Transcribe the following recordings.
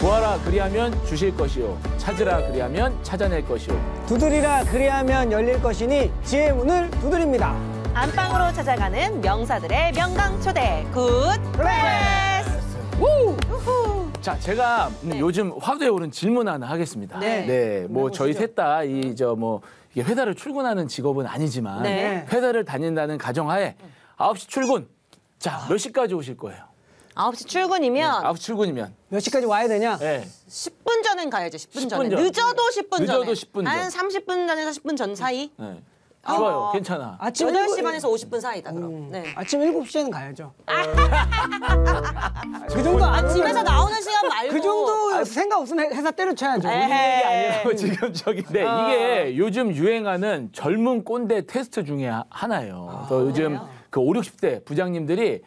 구하라 그리하면 주실 것이요 찾으라 그리하면 찾아낼 것이요 두드리라 그리하면 열릴 것이니 지혜 문을 두드립니다. 안방으로 찾아가는 명사들의 명강 초대 굿 프레스. 우! 우후. 자, 제가 음, 네. 요즘 화두에 오른 질문 하나 하겠습니다. 네. 네, 뭐 저희 셋다이 저뭐 이게 회사를 출근하는 직업은 아니지만 네. 회사를 다닌다는 가정하에 9시 출근. 자, 몇 시까지 오실 거예요? 아홉 시 출근이면 네, 홉시 출근이면 몇 시까지 와야 되냐? 예. 10분 전엔 가야지. 10분, 10분 전에. 전. 늦어도 10분 전에. 늦어도 10분 전. 한 30분 전에서 10분 전 사이. 네. 아. 좋아요. 어. 괜찮아. 아침 8시 일 반에서 50분 사이다 그럼. 음. 네. 아침 7시에는 가야죠. 그 정도 아, 집에서 나오는 시간 말고 그 정도 생각 없으면 회- 사 때려쳐야죠. 우리 이 아니에요. 지금 저기 근데 네, 어. 이게 요즘 유행하는 젊은 꼰대 테스트 중에 하- 나예요 아, 그래서 요즘 그 5, 60대 부장님들이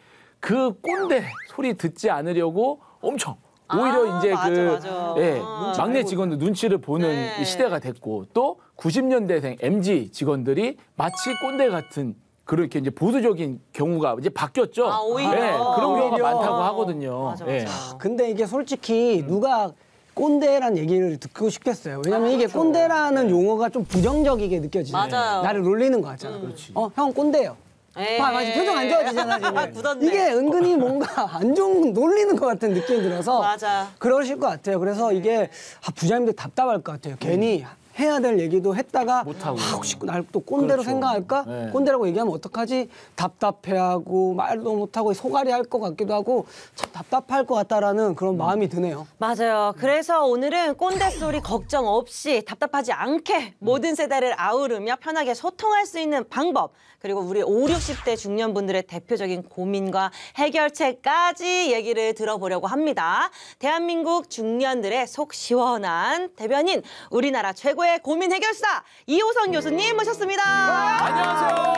그 꼰대 소리 듣지 않으려고 엄청 오히려 아, 이제 맞아, 그 맞아. 예, 아, 막내 직원들 눈치를 보는 네. 이 시대가 됐고 또 90년대생 MZ 직원들이 마치 꼰대 같은 그렇게 이제 보수적인 경우가 이제 바뀌었죠. 아, 오히려. 네, 그런 경우가 오히려. 많다고 하거든요. 맞아, 맞아. 예. 근데 이게 솔직히 누가 꼰대란 얘기를 듣고 싶겠어요. 왜냐면 아, 이게 그렇죠. 꼰대라는 네. 용어가 좀 부정적이게 느껴지는 맞아요. 나를 놀리는 거 같잖아. 음. 어, 형 꼰대요. 예 예. 봐, 봐, 표정 안 좋아지잖아 지금. 아, 굳었네. 이게 은근히 뭔가 안 좋은 놀리는 것 같은 느낌이 들어서 맞아. 그러실 것 같아요. 그래서 이게 아, 부장님들 답답할 것 같아요. 괜히 음. 해야 될 얘기도 했다가 못하고. 아, 혹시 날또 꼰대로 그렇죠. 생각할까? 네. 꼰대라고 얘기하면 어떡하지? 답답해하고 말도 못하고 소갈이 할 것 같기도 하고 참 답답할 것 같다라는 그런 음. 마음이 드네요. 맞아요. 그래서 오늘은 꼰대 소리 걱정 없이 답답하지 않게 모든 세대를 아우르며 편하게 소통할 수 있는 방법 그리고 우리 5, 60대 중년분들의 대표적인 고민과 해결책까지 얘기를 들어보려고 합니다. 대한민국 중년들의 속 시원한 대변인 우리나라 최고 공부의 고민 해결사 이호선 교수님 모셨습니다. 안녕하세요.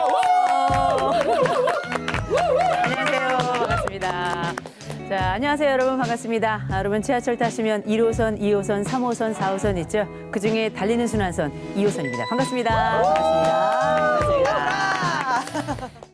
안녕하세요. 반갑습니다. 자, 안녕하세요, 여러분. 반갑습니다. 아, 여러분, 지하철 타시면 1호선, 2호선, 3호선, 4호선 있죠? 그 중에 달리는 순환선 2호선입니다. 반갑습니다. 반갑습니다. 반갑습니다.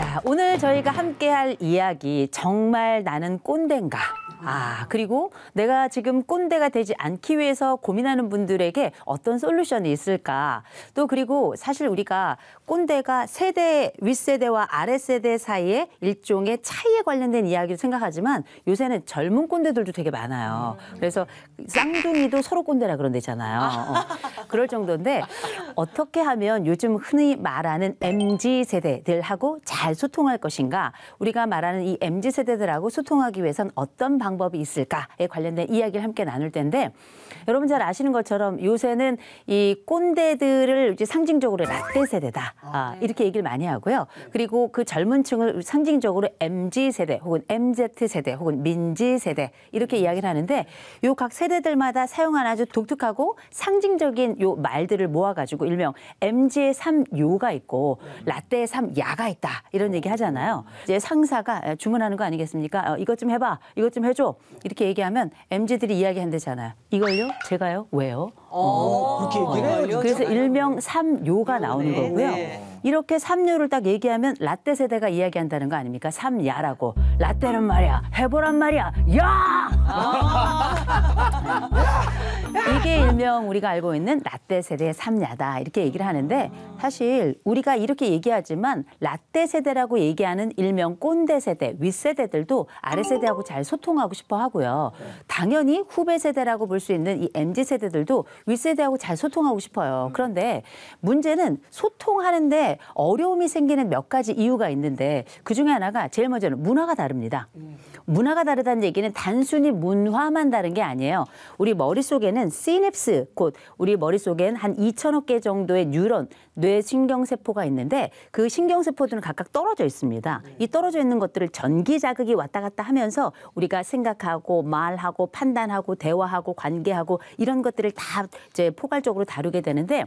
자, 오늘 저희가 함께 할 이야기 정말 나는 꼰대인가? 아, 그리고 내가 지금 꼰대가 되지 않기 위해서 고민하는 분들에게 어떤 솔루션이 있을까? 또 그리고 사실 우리가 꼰대가 세대, 윗세대와 아랫세대 사이의 일종의 차이에 관련된 이야기를 생각하지만 요새는 젊은 꼰대들도 되게 많아요. 음. 그래서 쌍둥이도 서로 꼰대라 그런대잖아요 어. 그럴 정도인데 어떻게 하면 요즘 흔히 말하는 MZ 세대들하고 잘 소통할 것인가? 우리가 말하는 이 MZ 세대들하고 소통하기 위해선 어떤 방법 방법이 있을까에 관련된 이야기를 함께 나눌 텐데 여러분 잘 아시는 것처럼 요새는 이 꼰대들을 이제 상징적으로 라떼 세대다 아, 아 네. 이렇게 얘기를 많이 하고요. 그리고 그 젊은 층을 상징적으로 MZ 세대 혹은 MZ 세대 혹은 민지 세대 이렇게 이야기를 하는데 요 각 세대들마다 사용한 아주 독특하고 상징적인 요 말들을 모아가지고 일명 MZ의 3요가 있고 라떼의 3야가 있다 이런 얘기 하잖아요. 음. 이제 상사가 아, 주문하는 거 아니겠습니까? 어, 이것 좀 해봐, 이것 좀 해줘. 해줘. 이렇게 얘기하면 MZ들이 이야기한 대잖아요 이걸요? 제가요? 왜요? 어, 그렇게 얘기 해요. 어, 그래서 일명 삼요가 네, 나오는 네, 거고요. 네. 이렇게 삼요를 딱 얘기하면 라떼 세대가 이야기한다는 거 아닙니까? 삼야라고. 라떼는 말이야. 해보란 말이야. 야! 아 이게 일명 우리가 알고 있는 라떼 세대의 삼야다 이렇게 얘기를 하는데 사실 우리가 이렇게 얘기하지만 라떼 세대라고 얘기하는 일명 꼰대 세대, 윗세대들도 아래 세대하고 잘 소통하고 싶어 하고요. 당연히 후배 세대라고 볼 수 있는 이 MZ 세대들도 윗세대하고 잘 소통하고 싶어요. 그런데 문제는 소통하는데 어려움이 생기는 몇 가지 이유가 있는데 그중에 하나가 제일 먼저는 문화가 다릅니다. 문화가 다르다는 얘기는 단순히 문화만 다른 게 아니에요. 우리 머릿속에는 시냅스, 곧 우리 머릿속엔 한 2천억 개 정도의 뉴런, 뇌 신경세포가 있는데 그 신경세포들은 각각 떨어져 있습니다. 이 떨어져 있는 것들을 전기 자극이 왔다 갔다 하면서 우리가 생각하고 말하고 판단하고 대화하고 관계하고 이런 것들을 다 이제 포괄적으로 다루게 되는데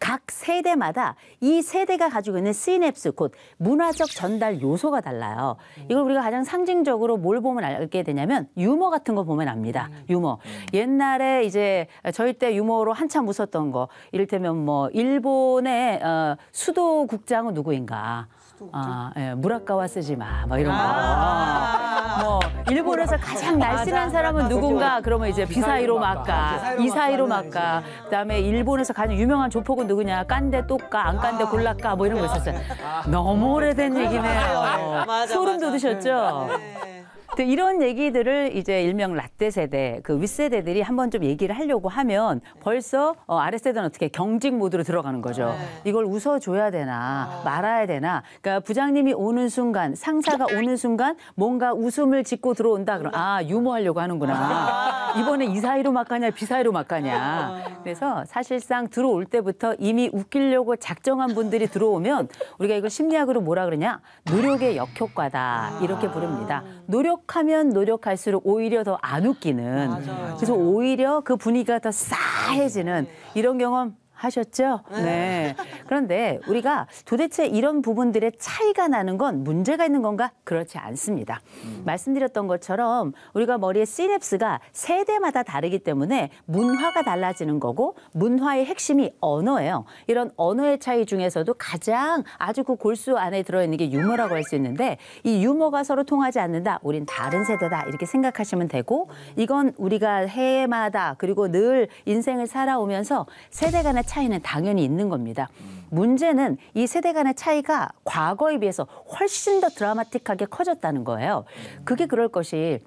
각 세대마다 이 세대가 가지고 있는 시냅스 곧 문화적 전달 요소가 달라요. 이걸 우리가 가장 상징적으로 뭘 보면 알게 되냐면 유머 같은 거 보면 압니다. 음. 유머. 음. 옛날에 이제 저희 때 유머로 한참 웃었던 거. 이를테면 뭐 일본의 어, 수도국장은 누구인가. 아, 예, 무라카와 쓰지 마, 뭐 이런 거. 아뭐 일본에서 가장 날씬한 사람은 누군가? 그러면 이제 비사이로 마카, 이사이로 마카. 그다음에 일본에서 가장 유명한 조폭은 누구냐? 깐데 똑까, 안 깐데 아. 골라까, 뭐 이런 거 있었어요. 아. 너무 오래된 얘기네요. 소름 돋으셨죠? 네, 네. 이런 얘기들을 이제 일명 라떼 세대, 그 윗세대들이 한번 좀 얘기를 하려고 하면 벌써 어, 아랫세대는 어떻게 경직 모드로 들어가는 거죠. 네. 이걸 웃어줘야 되나 아. 말아야 되나. 그러니까 부장님이 오는 순간, 상사가 오는 순간 뭔가 웃음을 짓고 들어온다. 그럼 아 유머하려고 하는구나. 아. 이번에 이 사이로 막 가냐 비 사이로 막 가냐. 아. 그래서 사실상 들어올 때부터 이미 웃기려고 작정한 분들이 들어오면 우리가 이걸 심리학으로 뭐라 그러냐 노력의 역효과다 이렇게 부릅니다. 노력 노력하면 노력할수록 오히려 더 안 웃기는. 맞아요. 그래서 오히려 그 분위기가 더 싸해지는 네. 이런 경험 하셨죠? 네. 네. 그런데 우리가 도대체 이런 부분들의 차이가 나는 건 문제가 있는 건가? 그렇지 않습니다. 음. 말씀드렸던 것처럼 우리가 머리의 시냅스가 세대마다 다르기 때문에 문화가 달라지는 거고 문화의 핵심이 언어예요. 이런 언어의 차이 중에서도 가장 아주 그 골수 안에 들어있는 게 유머라고 할 수 있는데 이 유머가 서로 통하지 않는다. 우린 다른 세대다. 이렇게 생각하시면 되고 이건 우리가 해마다 그리고 늘 인생을 살아오면서 세대 간의 차이는 당연히 있는 겁니다. 음. 문제는 이 세대 간의 차이가 과거에 비해서 훨씬 더 드라마틱하게 커졌다는 거예요. 그게 음. 그럴 것이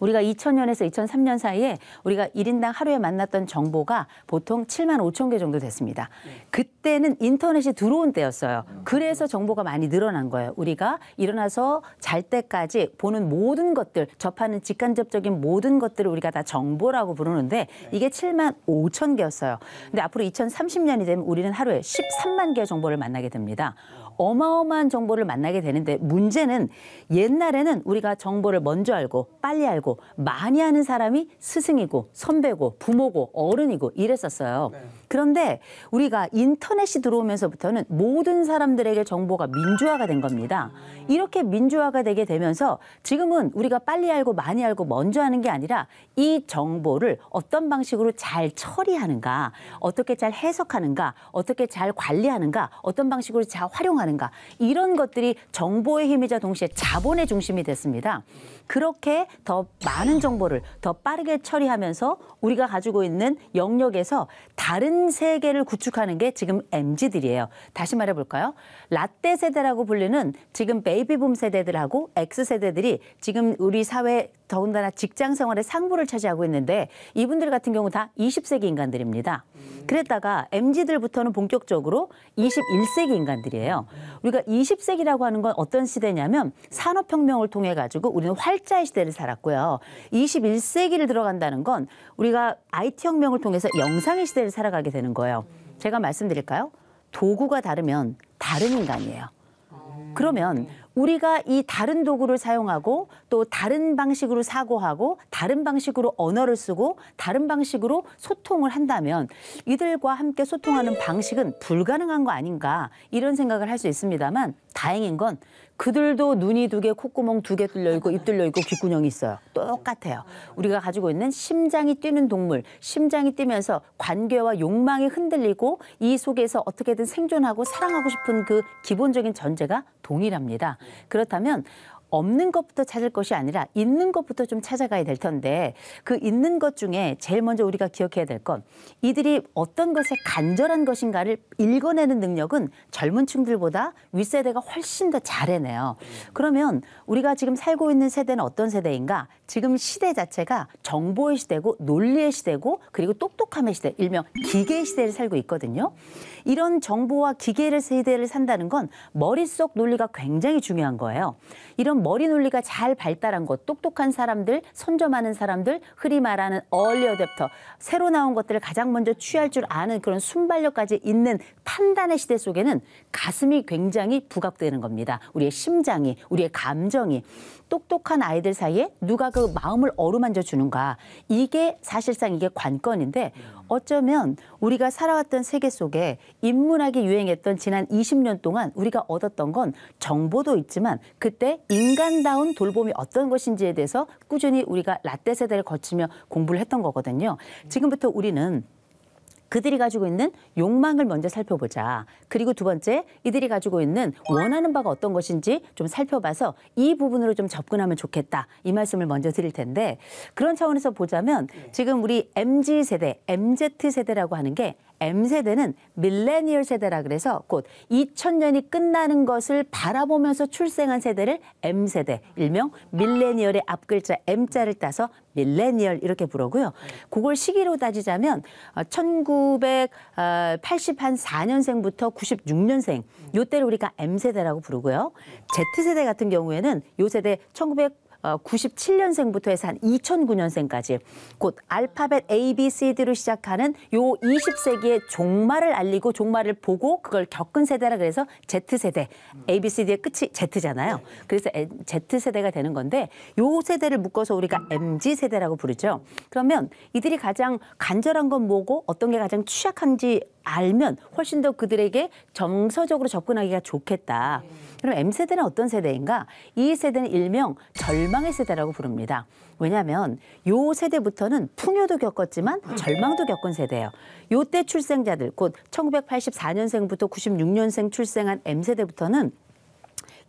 우리가 2000년에서 2003년 사이에 우리가 일인당 하루에 만났던 정보가 보통 7만 5천 개 정도 됐습니다. 네. 그때는 인터넷이 들어온 때였어요. 음. 그래서 정보가 많이 늘어난 거예요. 우리가 일어나서 잘 때까지 보는 모든 것들, 접하는 직간접적인 모든 것들을 우리가 다 정보라고 부르는데 네. 이게 7만 5천 개였어요. 음. 근데 앞으로 2030년이 되면 우리는 하루에 13만 개의 정보를 만나게 됩니다. 어. 어마어마한 정보를 만나게 되는데 문제는 옛날에는 우리가 정보를 먼저 알고 빨리 알고 많이 아는 사람이 스승이고 선배고 부모고 어른이고 이랬었어요. 네. 그런데 우리가 인터넷이 들어오면서부터는 모든 사람들에게 정보가 민주화가 된 겁니다. 이렇게 민주화가 되게 되면서 지금은 우리가 빨리 알고 많이 알고 먼저 하는 게 아니라 이 정보를 어떤 방식으로 잘 처리하는가, 어떻게 잘 해석하는가, 어떻게 잘 관리하는가, 어떤 방식으로 잘 활용하는가 하는가 이런 것들이 정보의 힘이자 동시에 자본의 중심이 됐습니다. 그렇게 더 많은 정보를 더 빠르게 처리하면서 우리가 가지고 있는 영역에서 다른 세계를 구축하는 게 지금 MZ들이에요. 다시 말해 볼까요? 라떼 세대라고 불리는 지금 베이비붐 세대들하고 X세대들이 지금 우리 사회 더군다나 직장 생활의 상부를 차지하고 있는데 이분들 같은 경우 다 20세기 인간들입니다. 음. 그랬다가 MZ들부터는 본격적으로 21세기 인간들이에요. 우리가 20세기라고 하는 건 어떤 시대냐면 산업혁명을 통해 가지고 우리는 활자의 시대를 살았고요. 21세기를 들어간다는 건 우리가 IT혁명을 통해서 영상의 시대를 살아가게 되는 거예요. 제가 말씀드릴까요? 도구가 다르면 다른 인간이에요. 어. 그러면 우리가 이 다른 도구를 사용하고 또 다른 방식으로 사고하고 다른 방식으로 언어를 쓰고 다른 방식으로 소통을 한다면 이들과 함께 소통하는 방식은 불가능한 거 아닌가 이런 생각을 할 수 있습니다만 다행인 건 그들도 눈이 두 개, 콧구멍 두 개 뚫려 있고 입 뚫려 있고 귓구녕이 있어요. 똑같아요. 우리가 가지고 있는 심장이 뛰는 동물, 심장이 뛰면서 관계와 욕망이 흔들리고 이 속에서 어떻게든 생존하고 사랑하고 싶은 그 기본적인 전제가 동일합니다. 그렇다면 없는 것부터 찾을 것이 아니라 있는 것부터 좀 찾아가야 될 텐데 그 있는 것 중에 제일 먼저 우리가 기억해야 될 건 이들이 어떤 것에 간절한 것인가를 읽어내는 능력은 젊은 층들보다 윗세대가 훨씬 더 잘해내요. 그러면 우리가 지금 살고 있는 세대는 어떤 세대인가? 지금 시대 자체가 정보의 시대고 논리의 시대고 그리고 똑똑함의 시대, 일명 기계 시대를 살고 있거든요. 이런 정보와 기계를 세대를 산다는 건 머릿속 논리가 굉장히 중요한 거예요. 이런 머리 논리가 잘 발달한 것, 똑똑한 사람들, 선점하는 사람들, 흐히 말하는 얼리 어댑터, 새로 나온 것들을 가장 먼저 취할 줄 아는 그런 순발력까지 있는 판단의 시대 속에는 가슴이 굉장히 부각되는 겁니다. 우리의 심장이, 우리의 감정이. 똑똑한 아이들 사이에 누가 그 마음을 어루만져 주는가 이게 사실상 이게 관건인데 어쩌면 우리가 살아왔던 세계 속에 인문학이 유행했던 지난 20년 동안 우리가 얻었던 건 정보도 있지만 그때 인간다운 돌봄이 어떤 것인지에 대해서 꾸준히 우리가 라떼 세대를 거치며 공부를 했던 거거든요. 지금부터 우리는 그들이 가지고 있는 욕망을 먼저 살펴보자. 그리고 두 번째 이들이 가지고 있는 원하는 바가 어떤 것인지 좀 살펴봐서 이 부분으로 좀 접근하면 좋겠다. 이 말씀을 먼저 드릴 텐데 그런 차원에서 보자면 네. 지금 우리 MZ 세대, MZ 세대라고 하는 게 M세대는 밀레니얼 세대라 그래서 곧 2000년이 끝나는 것을 바라보면서 출생한 세대를 M세대, 일명 밀레니얼의 앞글자 M자를 따서 밀레니얼 이렇게 부르고요. 그걸 시기로 따지자면 1984년생부터 어, 96년생 요때를 우리가 M세대라고 부르고요. Z세대 같은 경우에는 요 세대 1900 97년생부터 어, 해서 한 2009년생까지 곧 알파벳 A, B, C, D로 시작하는 요 20세기의 종말을 알리고 종말을 보고 그걸 겪은 세대라 그래서 Z세대. A, B, C, D의 끝이 Z잖아요. 그래서 Z세대가 되는 건데 요 세대를 묶어서 우리가 m g 세대라고 부르죠. 그러면 이들이 가장 간절한 건 뭐고 어떤 게 가장 취약한지 알면 훨씬 더 그들에게 정서적으로 접근하기가 좋겠다. 그럼 M세대는 어떤 세대인가? 이 e 세대는 일명 절망의 세대라고 부릅니다. 왜냐하면 요 세대부터는 풍요도 겪었지만 절망도 겪은 세대예요. 요 때 출생자들 곧 1984년생부터 96년생 출생한 M세대부터는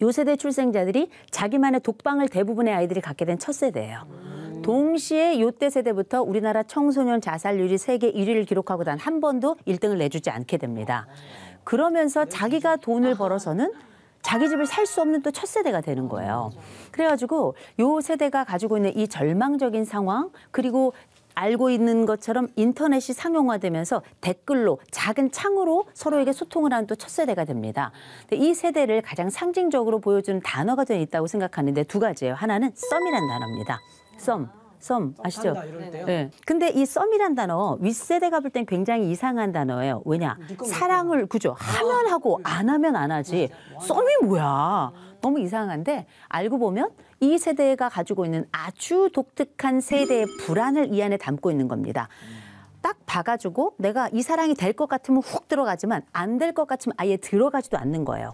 요 세대 출생자들이 자기만의 독방을 대부분의 아이들이 갖게 된 첫 세대예요. 동시에 요 때 세대부터 우리나라 청소년 자살률이 세계 1위를 기록하고 난 한 번도 1등을 내주지 않게 됩니다. 그러면서 자기가 돈을 벌어서는 자기 집을 살 수 없는 또 첫 세대가 되는 거예요. 그래가지고 요 세대가 가지고 있는 이 절망적인 상황 그리고 알고 있는 것처럼 인터넷이 상용화되면서 댓글로 작은 창으로 서로에게 소통을 하는 또 첫 세대가 됩니다. 이 세대를 가장 상징적으로 보여주는 단어가 되 있다고 생각하는데 두 가지예요. 하나는 썸이라는 단어입니다. 썸. 썸 아시죠? 예. 네. 근데 이 썸이란 단어 윗세대가 볼 땐 굉장히 이상한 단어예요. 왜냐? 네, 사랑을 그죠? 하면 아, 하고 안 하면 안 하지. 썸이 뭐야? 너무 이상한데 알고 보면 이 세대가 가지고 있는 아주 독특한 세대의 불안을 이 안에 담고 있는 겁니다. 딱 봐가지고 내가 이 사랑이 될 것 같으면 훅 들어가지만 안 될 것 같으면 아예 들어가지도 않는 거예요.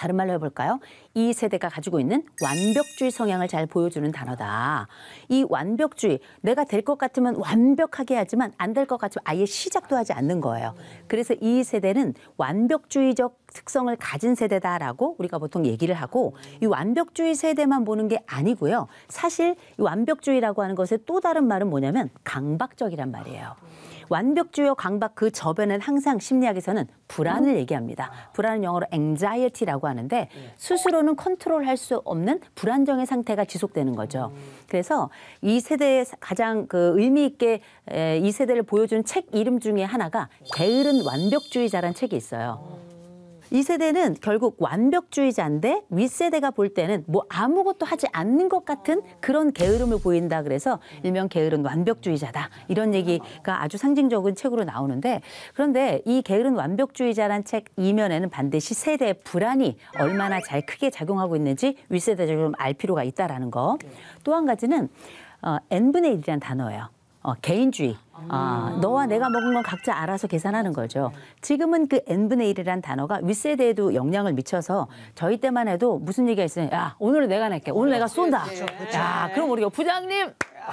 다른 말로 해볼까요? 이 세대가 가지고 있는 완벽주의 성향을 잘 보여주는 단어다. 이 완벽주의, 내가 될 것 같으면 완벽하게 하지만 안 될 것 같으면 아예 시작도 하지 않는 거예요. 그래서 이 세대는 완벽주의적 특성을 가진 세대다라고 우리가 보통 얘기를 하고 이 완벽주의 세대만 보는 게 아니고요. 사실 이 완벽주의라고 하는 것의 또 다른 말은 뭐냐면 강박적이란 말이에요. 완벽주요 강박 그 저변은 항상 심리학에서는 불안을 얘기합니다. 불안은 영어로 anxiety라고 하는데 스스로는 컨트롤할 수 없는 불안정의 상태가 지속되는 거죠. 그래서 이 세대의 가장 그 의미 있게 이 세대를 보여준 책 이름 중에 하나가 게으른 완벽주의자란 책이 있어요. 이 세대는 결국 완벽주의자인데 윗세대가 볼 때는 뭐 아무것도 하지 않는 것 같은 그런 게으름을 보인다 그래서 일명 게으른 완벽주의자다 이런 얘기가 아주 상징적인 책으로 나오는데 그런데 이 게으른 완벽주의자란 책 이면에는 반드시 세대의 불안이 얼마나 잘 크게 작용하고 있는지 윗세대적으로 알 필요가 있다라는 거 또 한 가지는 어, n분의 1이라는 단어예요. 어, 개인주의. 아, 너와 내가 먹은 건 각자 알아서 계산하는 거죠. 지금은 그 n분의 1이란 단어가 윗세대에도 영향을 미쳐서 저희 때만 해도 무슨 얘기가 있으면 야, 오늘은 내가 낼게. 오늘 내가 쏜다. 예, 야, 네. 그럼 우리가 부장님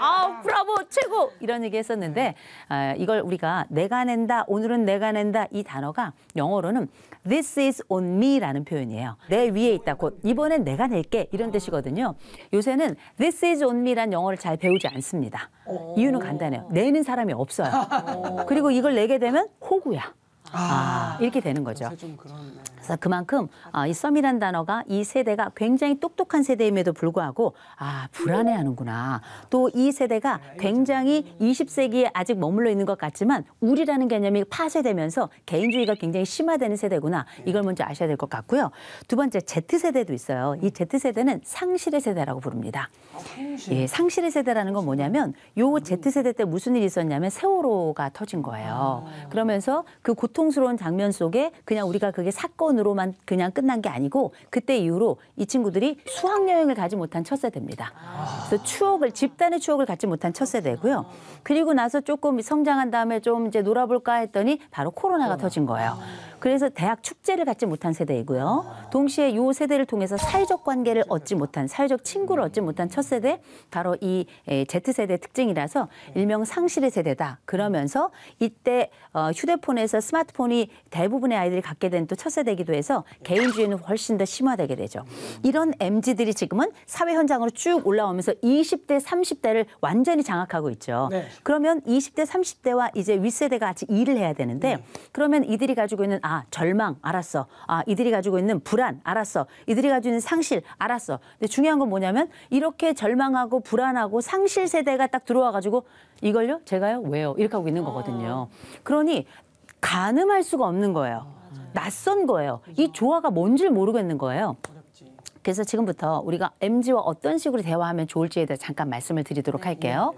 아, 브라보 최고 이런 얘기 했었는데 아, 이걸 우리가 내가 낸다 오늘은 내가 낸다 이 단어가 영어로는 This is on me라는 표현이에요. 내 위에 있다. 곧 이번엔 내가 낼게 이런 뜻이거든요. 요새는 this is on me란 영어를 잘 배우지 않습니다. 이유는 간단해요. 내는 사람이 없어요. 그리고 이걸 내게 되면 호구야. 아, 아, 이렇게 되는 거죠. 네. 그래서 그만큼 아, 이 썸이란 단어가 이 세대가 굉장히 똑똑한 세대임에도 불구하고 아 불안해하는구나. 또 이 세대가 네, 굉장히 20세기에 아직 머물러 있는 것 같지만 우리라는 개념이 파쇄되면서 개인주의가 굉장히 심화되는 세대구나. 네. 이걸 먼저 아셔야 될 것 같고요. 두 번째 Z 세대도 있어요. 이 음. Z 세대는 상실의 세대라고 부릅니다. 아, 예, 상실의 세대라는 건 뭐냐면 요 음. Z 세대 때 무슨 일이 있었냐면 세월호가 터진 거예요. 아. 그러면서 그 고통 고통스러운 장면 속에 그냥 우리가 그게 사건으로만 그냥 끝난 게 아니고 그때 이후로 이 친구들이 수학 여행을 가지 못한 첫 세대입니다. 그래서 추억을 집단의 추억을 갖지 못한 첫 세대고요. 그리고 나서 조금 성장한 다음에 좀 이제 놀아볼까 했더니 바로 코로나가 터진 거예요. 그래서 대학 축제를 갖지 못한 세대이고요. 동시에 요 세대를 통해서 사회적 관계를 얻지 못한 사회적 친구를 얻지 못한 첫 세대 바로 이 Z세대 특징이라서 일명 상실의 세대다. 그러면서 이때 어, 휴대폰에서 스마트폰이 대부분의 아이들이 갖게 된 또 첫 세대이기도 해서 개인주의는 훨씬 더 심화되게 되죠. 이런 MZ들이 지금은 사회 현장으로 쭉 올라오면서 20대, 30대를 완전히 장악하고 있죠. 네. 그러면 20대, 30대와 이제 윗세대가 같이 일을 해야 되는데 네. 그러면 이들이 가지고 있는 아 절망 알았어. 아 이들이 가지고 있는 불안 알았어. 이들이 가지고 있는 상실 알았어. 근데 중요한 건 뭐냐면 이렇게 절망하고 불안하고 상실 세대가 딱 들어와 가지고 이걸요? 제가요? 왜요? 이렇게 하고 있는 거거든요. 그러니 가늠할 수가 없는 거예요. 낯선 거예요. 이 조화가 뭔지를 모르겠는 거예요. 그래서 지금부터 우리가 MG와 어떤 식으로 대화하면 좋을지에 대해 잠깐 말씀을 드리도록 할게요.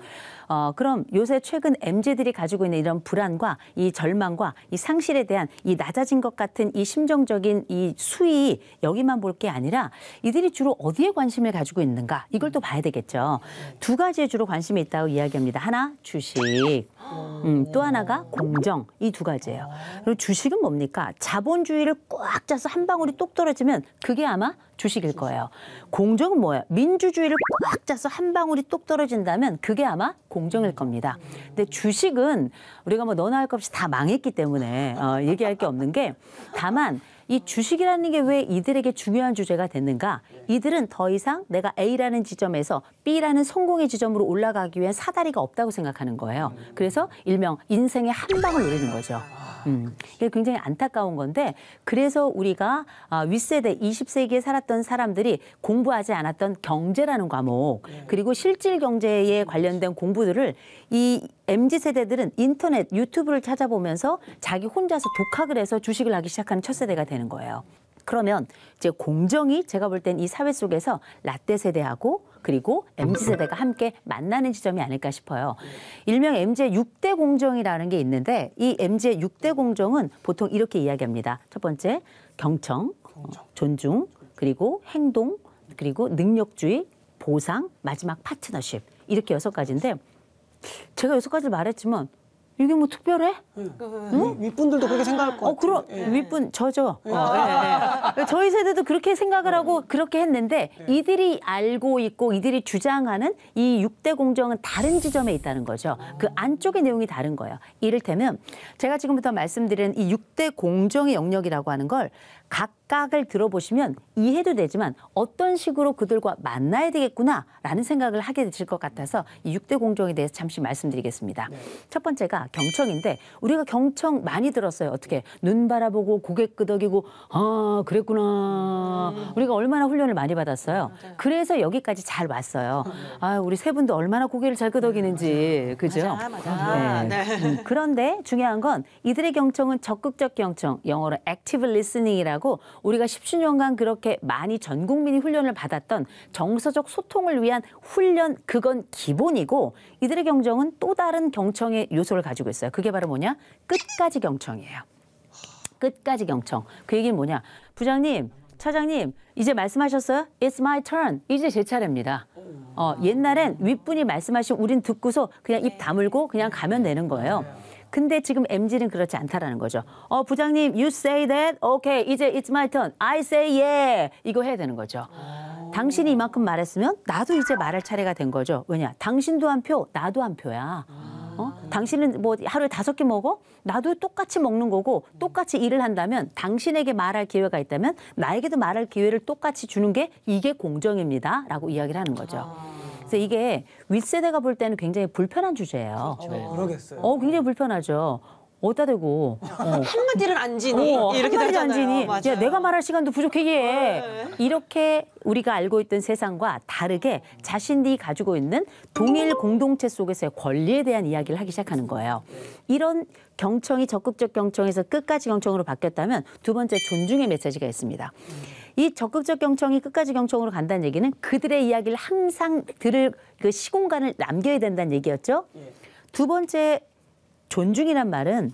어, 그럼 요새 최근 MZ들이 가지고 있는 이런 불안과 이 절망과 이 상실에 대한 이 낮아진 것 같은 이 심정적인 이 수위 여기만 볼 게 아니라 이들이 주로 어디에 관심을 가지고 있는가 이걸 또 봐야 되겠죠. 두 가지에 주로 관심이 있다고 이야기합니다. 하나 주식, 음, 또 하나가 공정 이 두 가지예요. 그리고 주식은 뭡니까? 자본주의를 꽉 짜서 한 방울이 똑 떨어지면 그게 아마 주식일 거예요. 공정은 뭐예요? 민주주의를 꽉 짜서 한 방울이 똑 떨어진다면 그게 아마 공정일 겁니다. 근데 주식은 우리가 뭐 너나 할 것 없이 다 망했기 때문에 어, 얘기할 게 없는 게 다만 이 주식이라는 게 왜 이들에게 중요한 주제가 됐는가? 이들은 더 이상 내가 A라는 지점에서 B라는 성공의 지점으로 올라가기 위한 사다리가 없다고 생각하는 거예요. 그래서 일명 인생의 한 방을 노리는 거죠. 음, 이게 굉장히 안타까운 건데 그래서 우리가 아, 윗세대 20세기에 살았던 사람들이 공부하지 않았던 경제라는 과목 그리고 실질 경제에 관련된 공부들을 이 MZ 세대들은 인터넷 유튜브를 찾아보면서 자기 혼자서 독학을 해서 주식을 하기 시작하는 첫 세대가 되는. 되는 거예요. 그러면 이제 공정이 제가 볼 땐 이 사회 속에서 라떼 세대하고 그리고 MZ 음. 세대가 함께 만나는 지점이 아닐까 싶어요. 일명 MZ 6대 공정이라는 게 있는데 이 MZ 6대 공정은 보통 이렇게 이야기합니다. 첫 번째 경청, 어, 존중, 그리고 행동, 그리고 능력주의, 보상, 마지막 파트너십 이렇게 여섯 가지인데 제가 여섯 가지를 말했지만 이게 뭐 특별해? 응. 응? 윗분들도 그렇게 생각할 거. 같요 어, 그럼 예. 윗분 저죠. 예. 어, 예. 예. 저희 세대도 그렇게 생각을 하고 그렇게 했는데 예. 이들이 알고 있고 이들이 주장하는 이 6대 공정은 다른 지점에 있다는 거죠. 그 아. 안쪽의 내용이 다른 거예요. 이를테면 제가 지금부터 말씀드리는 이 6대 공정의 영역이라고 하는 걸각 각을 들어보시면 이해도 되지만 어떤 식으로 그들과 만나야 되겠구나라는 생각을 하게 되실 것 같아서 이 6대 공정에 대해서 잠시 말씀드리겠습니다. 네. 첫 번째가 경청인데 우리가 경청 많이 들었어요. 어떻게 눈 바라보고 고개 끄덕이고 아 그랬구나. 음. 우리가 얼마나 훈련을 많이 받았어요. 그래서 여기까지 잘 왔어요. 음. 아 우리 세 분도 얼마나 고개를 잘 끄덕이는지 음, 그죠? 맞아, 맞아. 네. 아, 네. 그런데 중요한 건 이들의 경청은 적극적 경청, 영어로 active listening이라고 우리가 10주년간 그렇게 많이 전 국민이 훈련을 받았던 정서적 소통을 위한 훈련 그건 기본이고 이들의 경청은또 다른 경청의 요소를 가지고 있어요. 그게 바로 뭐냐? 끝까지 경청이에요. 끝까지 경청. 그 얘기는 뭐냐? 부장님, 차장님, 이제 말씀하셨어요? It's my turn. 이제 제 차례입니다. 어, 옛날엔 윗분이 말씀하시면 우린 듣고서 그냥 입 다물고 그냥 가면 되는 거예요. 근데 지금 MZ는 그렇지 않다라는 거죠. 어, 부장님, you say that? 오케이, okay, 이제 it's my turn. I say yeah. 이거 해야 되는 거죠. 당신이 이만큼 말했으면 나도 이제 말할 차례가 된 거죠. 왜냐? 당신도 한 표, 나도 한 표야. 어? 당신은 뭐 하루에 다섯 개 먹어? 나도 똑같이 먹는 거고 똑같이 일을 한다면 당신에게 말할 기회가 있다면 나에게도 말할 기회를 똑같이 주는 게 이게 공정입니다. 라고 이야기를 하는 거죠. 아. 그래서 이게 윗세대가 볼 때는 굉장히 불편한 주제예요. 그렇죠. 어, 네. 그러겠어요. 어, 굉장히 불편하죠. 어디다 대고 어. 한마디를 안 지니 어, 이렇게 한마안 지니 야, 내가 말할 시간도 부족해 얘 어, 네. 이렇게 우리가 알고 있던 세상과 다르게 자신이 가지고 있는 동일 공동체 속에서의 권리에 대한 이야기를 하기 시작하는 거예요 이런 경청이 적극적 경청에서 끝까지 경청으로 바뀌었다면 두 번째 존중의 메시지가 있습니다 이 적극적 경청이 끝까지 경청으로 간다는 얘기는 그들의 이야기를 항상 들을 그 시공간을 남겨야 된다는 얘기였죠. 예. 두 번째 존중이란 말은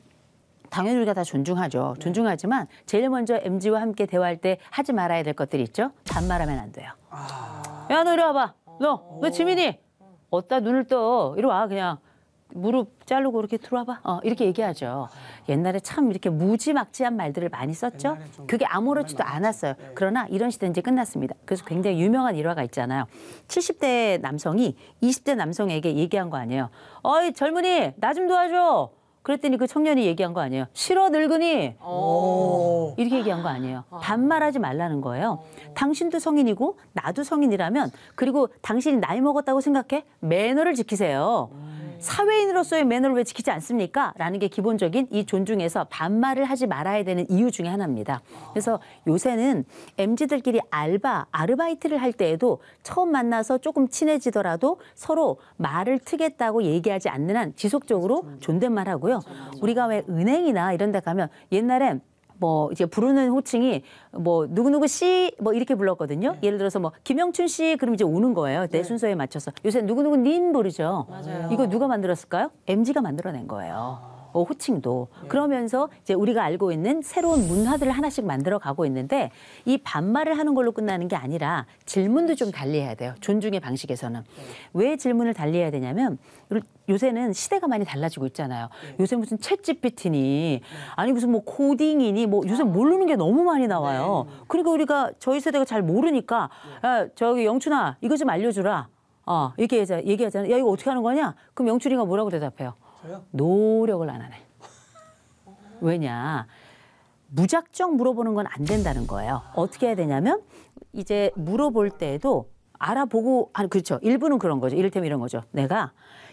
당연히 우리가 다 존중하죠. 네. 존중하지만 제일 먼저 MG와 함께 대화할 때 하지 말아야 될 것들이 있죠. 반말하면 안 돼요. 아. 야, 너 이리 와봐. 너, 너 어. 지민이. 어따 눈을 떠. 이리 와, 그냥. 무릎 자르고 이렇게 들어와봐. 어, 이렇게 얘기하죠. 옛날에 참 이렇게 무지막지한 말들을 많이 썼죠. 그게 아무렇지도 않았어요. 네. 그러나 이런 시대는 이제 끝났습니다. 그래서 굉장히 유명한 일화가 있잖아요. 70대 남성이 20대 남성에게 얘기한 거 아니에요. 어이 젊은이 나 좀 도와줘. 그랬더니 그 청년이 얘기한 거 아니에요. 싫어 늙은이. 오. 이렇게 얘기한 거 아니에요. 아. 반말하지 말라는 거예요. 당신도 성인이고 나도 성인이라면 그리고 당신이 나이 먹었다고 생각해 매너를 지키세요. 음. 네. 사회인으로서의 매너를 왜 지키지 않습니까? 라는 게 기본적인 이 존중에서 반말을 하지 말아야 되는 이유 중에 하나입니다. 그래서 요새는 MZ들끼리 알바, 아르바이트를 할 때에도 처음 만나서 조금 친해지더라도 서로 말을 트겠다고 얘기하지 않는 한 지속적으로 존댓말 하고요. 우리가 왜 은행이나 이런 데 가면 옛날엔 뭐 이제 부르는 호칭이 뭐 누구누구 씨 뭐 이렇게 불렀거든요. 네. 예를 들어서 뭐 김영춘 씨 그럼 이제 오는 거예요. 내 네. 순서에 맞춰서. 요새 누구누구 님 부르죠. 맞아요. 이거 누가 만들었을까요? MG가 만들어낸 거예요. 어, 호칭도 네. 그러면서 이제 우리가 알고 있는 새로운 문화들을 하나씩 만들어 가고 있는데 이 반말을 하는 걸로 끝나는 게 아니라 질문도 좀 달리해야 돼요. 존중의 방식에서는 네. 왜 질문을 달리해야 되냐면 요새는 시대가 많이 달라지고 있잖아요. 네. 요새 무슨 챗GPT니 아니 무슨 뭐 코딩이니 뭐 요새 아. 모르는 게 너무 많이 나와요. 그러니까 우리가 저희 세대가 잘 모르니까 야, 아, 저기 영춘아 이거 좀 알려주라. 어, 이렇게 얘기하잖아요. 야, 이거 어떻게 하는 거냐? 그럼 영출이가 뭐라고 대답해요? 노력을 안 하네. 왜냐 무작정 물어보는 건 안 된다는 거예요. 어떻게 해야 되냐면 이제 물어볼 때에도 알아보고 아니 그렇죠. 일부는 그런 거죠. 이를테면 이런 거죠. 내가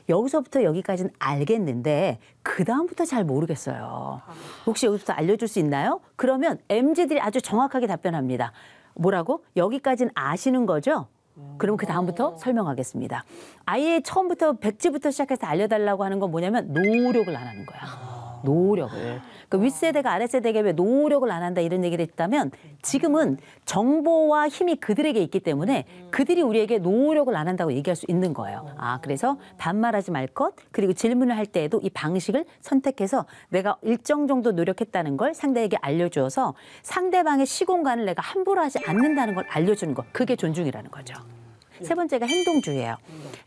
여기서부터 여기까지는 알겠는데 그 다음부터 잘 모르겠어요. 혹시 여기부터 서 알려줄 수 있나요? 그러면 MZ들이 아주 정확하게 답변합니다. 뭐라고? 여기까지는 아시는 거죠? 그럼 그 다음부터 설명하겠습니다. 아예 처음부터 백지부터 시작해서 알려달라고 하는 건 뭐냐면 노력을 안 하는 거야. 아. 노력을. 그러니까 윗세대가 아랫세대에게 왜 노력을 안 한다 이런 얘기를 했다면 지금은 정보와 힘이 그들에게 있기 때문에 그들이 우리에게 노력을 안 한다고 얘기할 수 있는 거예요. 아, 그래서 반말하지 말 것, 그리고 질문을 할 때에도 이 방식을 선택해서 내가 일정 정도 노력했다는 걸 상대에게 알려줘서 상대방의 시공간을 내가 함부로 하지 않는다는 걸 알려주는 것. 그게 존중이라는 거죠. 세 번째가 행동주의예요.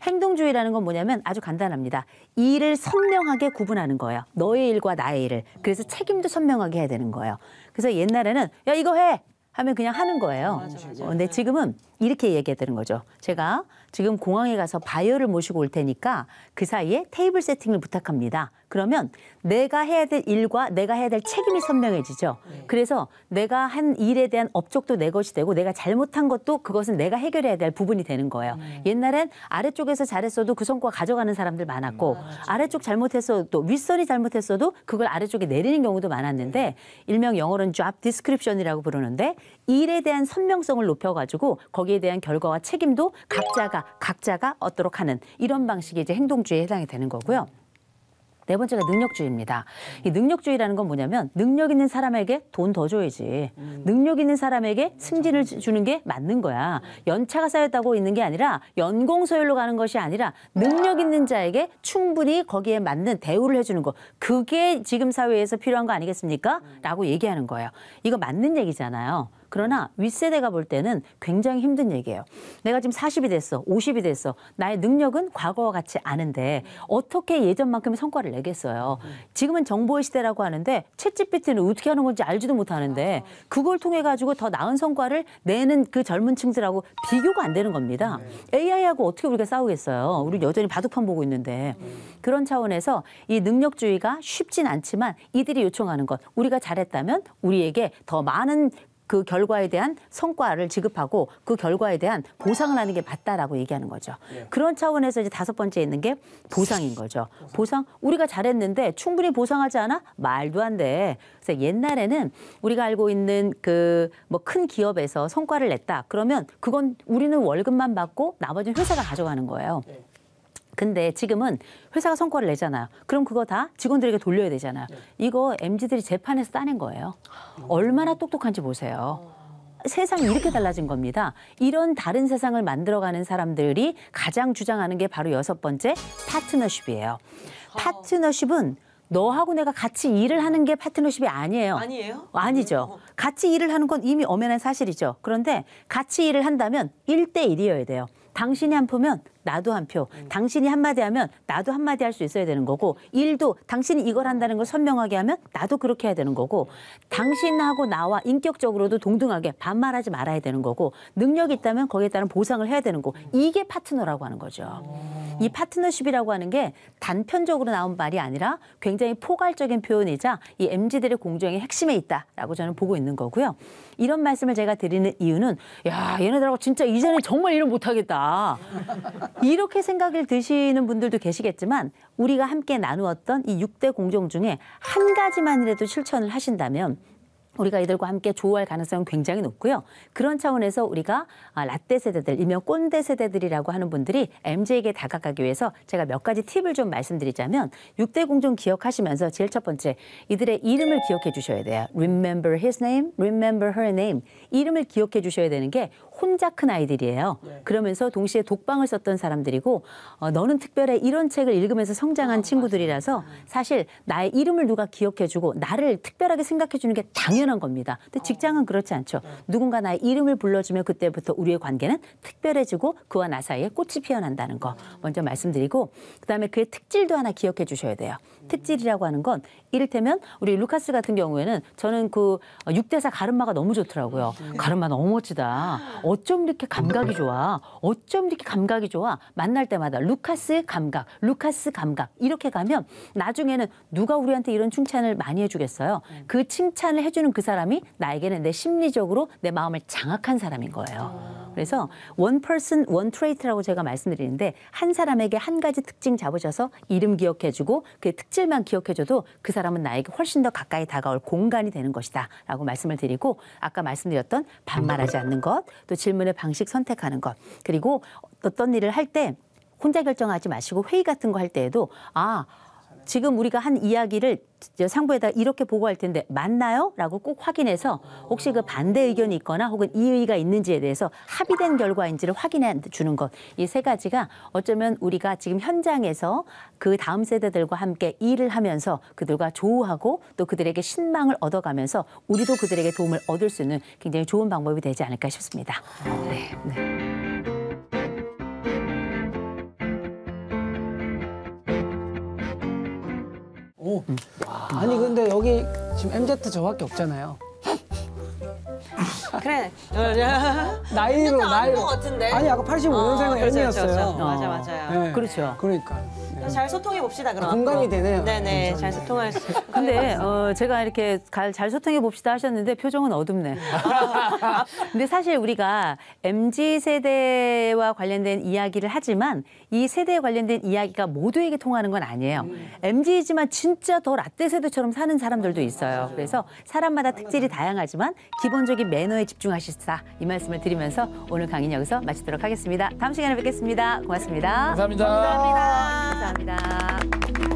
행동주의라는 건 뭐냐면 아주 간단합니다. 일을 선명하게 구분하는 거예요. 너의 일과 나의 일을. 그래서 책임도 선명하게 해야 되는 거예요. 그래서 옛날에는 야 이거 해 하면 그냥 하는 거예요. 맞아, 맞아. 어, 근데 지금은 이렇게 얘기해드는 거죠. 제가 지금 공항에 가서 바이어를 모시고 올 테니까 그 사이에 테이블 세팅을 부탁합니다. 그러면 내가 해야 될 일과 내가 해야 될 책임이 선명해지죠. 네. 그래서 내가 한 일에 대한 업적도 내 것이 되고 내가 잘못한 것도 그것은 내가 해결해야 될 부분이 되는 거예요. 음. 옛날엔 아래쪽에서 잘했어도 그 성과 가져가는 사람들 많았고 음, 아래쪽 잘못했어도 윗선이 잘못했어도 그걸 아래쪽에 내리는 경우도 많았는데 네. 일명 영어로는 job description이라고 부르는데 일에 대한 선명성을 높여가지고 거기 거기에 대한 결과와 책임도 각자가 각자가 얻도록 하는 이런 방식이 이제 행동주의에 해당이 되는 거고요. 네 번째가 능력주의입니다. 이 능력주의라는 건 뭐냐면 능력 있는 사람에게 돈 더 줘야지. 음. 능력 있는 사람에게 승진을 주는 게 맞는 거야. 연차가 쌓였다고 있는 게 아니라 연공 서열로 가는 것이 아니라 능력 있는 자에게 충분히 거기에 맞는 대우를 해주는 거. 그게 지금 사회에서 필요한 거 아니겠습니까? 음. 라고 얘기하는 거예요. 이거 맞는 얘기잖아요. 그러나 윗세대가 볼 때는 굉장히 힘든 얘기예요. 내가 지금 40이 됐어, 50이 됐어. 나의 능력은 과거와 같이 아는데 어떻게 예전만큼 성과를 내겠어요. 지금은 정보의 시대라고 하는데 채 g p t 는 어떻게 하는 건지 알지도 못하는데 그걸 통해 가지고 더 나은 성과를 내는 그 젊은 층들하고 비교가 안 되는 겁니다. AI하고 네. 어떻게 우리가 싸우겠어요. 우리 여전히 바둑판 보고 있는데 음. 그런 차원에서 이 능력주의가 쉽진 않지만 이들이 요청하는 것 우리가 잘했다면 우리에게 더 많은 그 결과에 대한 성과를 지급하고 그 결과에 대한 보상을 하는 게 맞다라고 얘기하는 거죠. 예. 그런 차원에서 이제 다섯 번째 있는 게 보상인 거죠. 보상 우리가 잘했는데 충분히 보상하지 않아? 말도 안 돼. 그래서 옛날에는 우리가 알고 있는 그 뭐 큰 기업에서 성과를 냈다. 그러면 그건 우리는 월급만 받고 나머지는 회사가 가져가는 거예요. 예. 근데 지금은 회사가 성과를 내잖아요. 그럼 그거 다 직원들에게 돌려야 되잖아요. 네. 이거 MZ들이 재판에서 따낸 거예요. 아. 얼마나 똑똑한지 보세요. 아. 세상이 이렇게 달라진 겁니다. 이런 다른 세상을 만들어가는 사람들이 가장 주장하는 게 바로 여섯 번째 파트너십이에요. 아. 파트너십은 너하고 내가 같이 일을 하는 게 파트너십이 아니에요. 아니에요? 아니죠. 어. 같이 일을 하는 건 이미 엄연한 사실이죠. 그런데 같이 일을 한다면 일대일이어야 돼요. 당신이 한 포면 나도 한 표. 음. 당신이 한마디 하면 나도 한마디 할 수 있어야 되는 거고 일도 당신이 이걸 한다는 걸 선명하게 하면 나도 그렇게 해야 되는 거고 당신하고 나와 인격적으로도 동등하게 반말하지 말아야 되는 거고 능력이 있다면 거기에 따른 보상을 해야 되는 거고 이게 파트너라고 하는 거죠. 오. 어. 이 파트너십이라고 하는 게 단편적으로 나온 말이 아니라 굉장히 포괄적인 표현이자 이 MZ들의 공정의 핵심에 있다라고 저는 보고 있는 거고요. 이런 말씀을 제가 드리는 이유는 야 얘네들하고 진짜 이제는 정말 일을 못하겠다. 이렇게 생각을 드시는 분들도 계시겠지만 우리가 함께 나누었던 이 6대 공정 중에 한 가지만이라도 실천을 하신다면 우리가 이들과 함께 조우할 가능성은 굉장히 높고요. 그런 차원에서 우리가 아, 라떼 세대들, 이면 꼰대 세대들이라고 하는 분들이 MZ에게 다가가기 위해서 제가 몇 가지 팁을 좀 말씀드리자면 6대 공존 기억하시면서 제일 첫 번째 이들의 이름을 기억해 주셔야 돼요. Remember his name, remember her name. 이름을 기억해 주셔야 되는 게 혼자 큰 아이들이에요. 네. 그러면서 동시에 독방을 썼던 사람들이고 어, 너는 특별해 이런 책을 읽으면서 성장한 아, 친구들이라서 사실 나의 이름을 누가 기억해 주고 나를 특별하게 생각해 주는 게 당연 당연한 겁니다. 근데 직장은 그렇지 않죠. 누군가 나의 이름을 불러주면 그때부터 우리의 관계는 특별해지고 그와 나 사이에 꽃이 피어난다는 거 먼저 말씀드리고 그다음에 그의 특질도 하나 기억해 주셔야 돼요. 특질이라고 하는 건 이를테면 우리 루카스 같은 경우에는 저는 그 6대4 가르마가 너무 좋더라고요. 네. 가르마 너무 멋지다. 어쩜 이렇게 감각이 좋아. 어쩜 이렇게 감각이 좋아. 만날 때마다 루카스 감각, 루카스 감각 이렇게 가면 나중에는 누가 우리한테 이런 칭찬을 많이 해주겠어요. 음. 그 칭찬을 해주는 그 사람이 나에게는 내 심리적으로 내 마음을 장악한 사람인 거예요. 어. 그래서 원 퍼슨 원 트레이트라고 제가 말씀드리는데 한 사람에게 한 가지 특징 잡으셔서 이름 기억해주고 그 특질만 기억해줘도 그 사람은 나에게 훨씬 더 가까이 다가올 공간이 되는 것이다 라고 말씀을 드리고 아까 말씀드렸던 반말하지 않는 것 또 질문의 방식 선택하는 것 그리고 어떤 일을 할 때 혼자 결정하지 마시고 회의 같은 거 할 때에도 아 지금 우리가 한 이야기를 상부에다 이렇게 보고할 텐데 맞나요? 라고 꼭 확인해서 혹시 그 반대 의견이 있거나 혹은 이의가 있는지에 대해서 합의된 결과인지를 확인해 주는 것. 이 세 가지가 어쩌면 우리가 지금 현장에서 그 다음 세대들과 함께 일을 하면서 그들과 조우하고 또 그들에게 신망을 얻어가면서 우리도 그들에게 도움을 얻을 수 있는 굉장히 좋은 방법이 되지 않을까 싶습니다. 네. 네. 오. 음. 아니 근데 여기 지금 MZ 저밖에 없잖아요. 그래. 나이로 나이로. 같은데. 아니 아까 85년생은 어, 아, 그렇죠, 그렇죠, 그렇죠. 이었어 맞아, 맞아요. 네. 그렇죠. 그러니까. 네. 잘 소통해 봅시다 그럼. 아, 공감이 되네요. 네네 네. 아, 잘 소통할 수. 근데 네, 어, 제가 이렇게 잘, 잘 소통해 봅시다 하셨는데 표정은 어둡네. 근데 사실 우리가 MZ 세대와 관련된 이야기를 하지만 이 세대에 관련된 이야기가 모두에게 통하는 건 아니에요. 음. MZ이지만 진짜 더 라떼 세대처럼 사는 사람들도 있어요. 그래서 사람마다 특질이 다양하지만 기본적인 매너에 집중하시다이 말씀을 드리면서 오늘 강의 여기서 마치도록 하겠습니다. 다음 시간에 뵙겠습니다. 고맙습니다. 감사합니다. 감사합니다. 감사합니다.